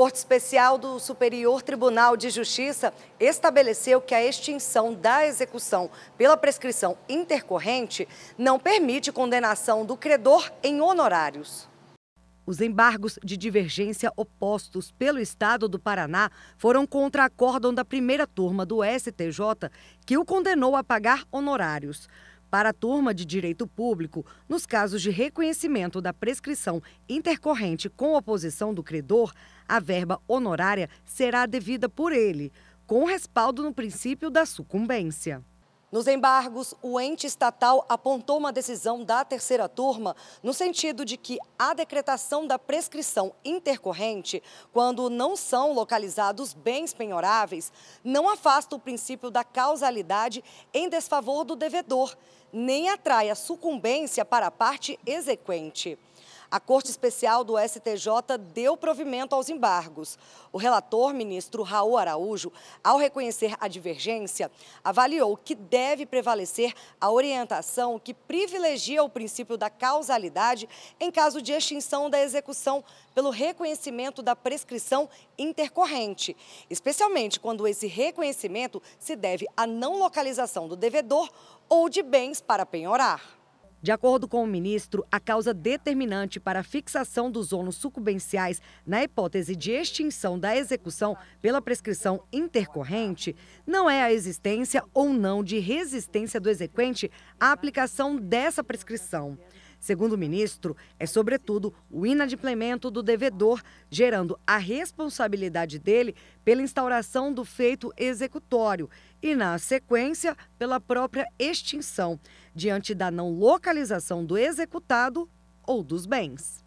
Corte Especial do Superior Tribunal de Justiça estabeleceu que a extinção da execução pela prescrição intercorrente não permite condenação do credor em honorários. Os embargos de divergência opostos pelo Estado do Paraná foram contra acórdão da primeira turma do STJ, que o condenou a pagar honorários. Para a turma de direito público, nos casos de reconhecimento da prescrição intercorrente com oposição do credor, a verba honorária será devida por ele, com respaldo no princípio da sucumbência. Nos embargos, o ente estatal apontou uma decisão da terceira turma no sentido de que a decretação da prescrição intercorrente, quando não são localizados bens penhoráveis, não afasta o princípio da causalidade em desfavor do devedor, nem atrai a sucumbência para a parte exequente. A Corte Especial do STJ deu provimento aos embargos. O relator, ministro Raul Araújo, ao reconhecer a divergência, avaliou que deve prevalecer a orientação que privilegia o princípio da causalidade em caso de extinção da execução pelo reconhecimento da prescrição intercorrente, especialmente quando esse reconhecimento se deve à não localização do devedor ou de bens para penhorar. De acordo com o ministro, a causa determinante para a fixação dos ônus sucumbenciais na hipótese de extinção da execução pela prescrição intercorrente não é a existência ou não de resistência do exequente à aplicação dessa prescrição. Segundo o ministro, é sobretudo o inadimplemento do devedor, gerando a responsabilidade dele pela instauração do feito executório e, na sequência, pela própria extinção, diante da não localização do executado ou dos bens.